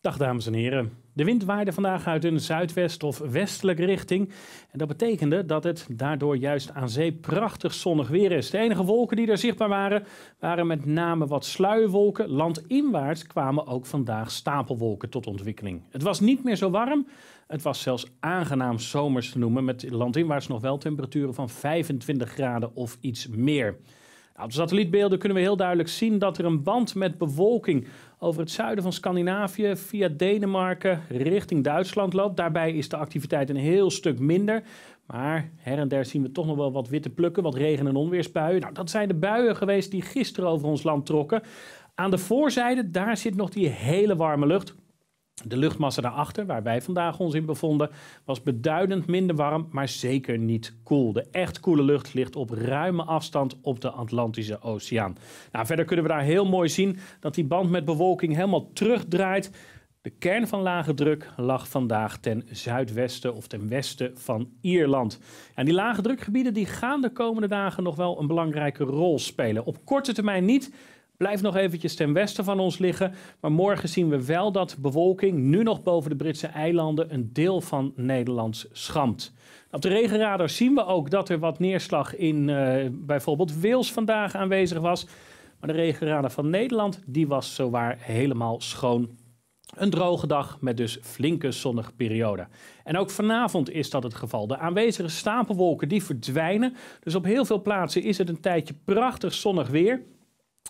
Dag dames en heren. De wind waaide vandaag uit een zuidwest- of westelijke richting. En dat betekende dat het daardoor juist aan zee prachtig zonnig weer is. De enige wolken die er zichtbaar waren, waren met name wat sluierwolken. Landinwaarts kwamen ook vandaag stapelwolken tot ontwikkeling. Het was niet meer zo warm. Het was zelfs aangenaam zomers te noemen, met landinwaarts nog wel temperaturen van 25 graden of iets meer. Nou, op de satellietbeelden kunnen we heel duidelijk zien dat er een band met bewolking over het zuiden van Scandinavië via Denemarken richting Duitsland loopt. Daarbij is de activiteit een heel stuk minder. Maar her en der zien we toch nog wel wat witte plukken, wat regen- en onweersbuien. Nou, dat zijn de buien geweest die gisteren over ons land trokken. Aan de voorzijde, daar zit nog die hele warme lucht. De luchtmassa daarachter, waar wij vandaag ons in bevonden, was beduidend minder warm, maar zeker niet koel. De echt koele lucht ligt op ruime afstand op de Atlantische Oceaan. Nou, verder kunnen we daar heel mooi zien dat die band met bewolking helemaal terugdraait. De kern van lage druk lag vandaag ten zuidwesten of ten westen van Ierland. En die lage drukgebieden die gaan de komende dagen nog wel een belangrijke rol spelen. Op korte termijn niet, blijft nog eventjes ten westen van ons liggen. Maar morgen zien we wel dat bewolking nu nog boven de Britse eilanden een deel van Nederland schampt. Op de regenradar zien we ook dat er wat neerslag in eh, bijvoorbeeld Wales vandaag aanwezig was. Maar de regenradar van Nederland die was zowaar helemaal schoon. Een droge dag met dus flinke zonnige periode. En ook vanavond is dat het geval. De aanwezige stapelwolken die verdwijnen. Dus op heel veel plaatsen is het een tijdje prachtig zonnig weer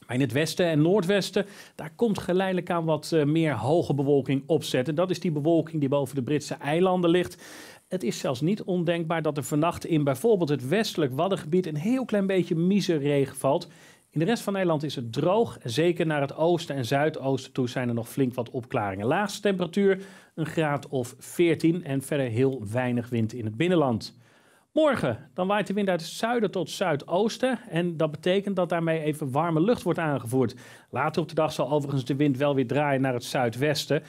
in het westen en noordwesten, daar komt geleidelijk aan wat eh, meer hoge bewolking opzetten. Dat is die bewolking die boven de Britse eilanden ligt. Het is zelfs niet ondenkbaar dat er vannacht in bijvoorbeeld het westelijk Waddengebied een heel klein beetje regen valt. In de rest van Nederland is het droog. Zeker naar het oosten en zuidoosten toe zijn er nog flink wat opklaringen. Laagste temperatuur een graad of 14 en verder heel weinig wind in het binnenland. Morgen dan waait de wind uit het zuiden tot zuidoosten en dat betekent dat daarmee even warme lucht wordt aangevoerd. Later op de dag zal overigens de wind wel weer draaien naar het zuidwesten.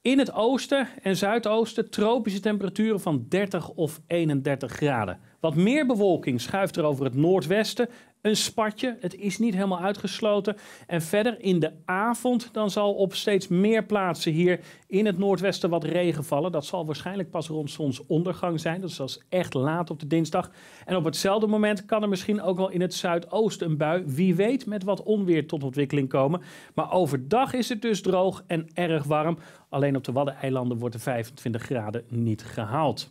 In het oosten en zuidoosten tropische temperaturen van 30 of 31 graden. Wat meer bewolking schuift er over het noordwesten. Een spatje, het is niet helemaal uitgesloten. En verder in de avond dan zal op steeds meer plaatsen hier in het noordwesten wat regen vallen. Dat zal waarschijnlijk pas rond zonsondergang zijn. Dus dat is echt laat op de dinsdag. En op hetzelfde moment kan er misschien ook wel in het zuidoosten een bui, wie weet, met wat onweer tot ontwikkeling komen. Maar overdag is het dus droog en erg warm. Alleen op de Waddeneilanden wordt de 25 graden niet gehaald.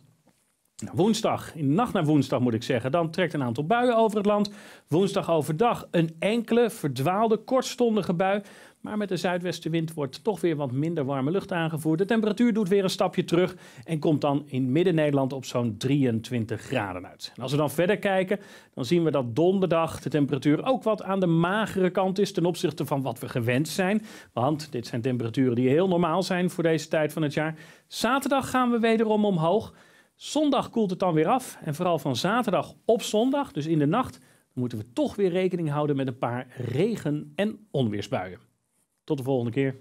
Woensdag, in de nacht naar woensdag moet ik zeggen, dan trekt een aantal buien over het land. Woensdag overdag een enkele verdwaalde kortstondige bui. Maar met de zuidwestenwind wordt toch weer wat minder warme lucht aangevoerd. De temperatuur doet weer een stapje terug en komt dan in midden-Nederland op zo'n 23 graden uit. En als we dan verder kijken, dan zien we dat donderdag de temperatuur ook wat aan de magere kant is ten opzichte van wat we gewend zijn. Want dit zijn temperaturen die heel normaal zijn voor deze tijd van het jaar. Zaterdag gaan we wederom omhoog. Zondag koelt het dan weer af en vooral van zaterdag op zondag, dus in de nacht, moeten we toch weer rekening houden met een paar regen- en onweersbuien. Tot de volgende keer.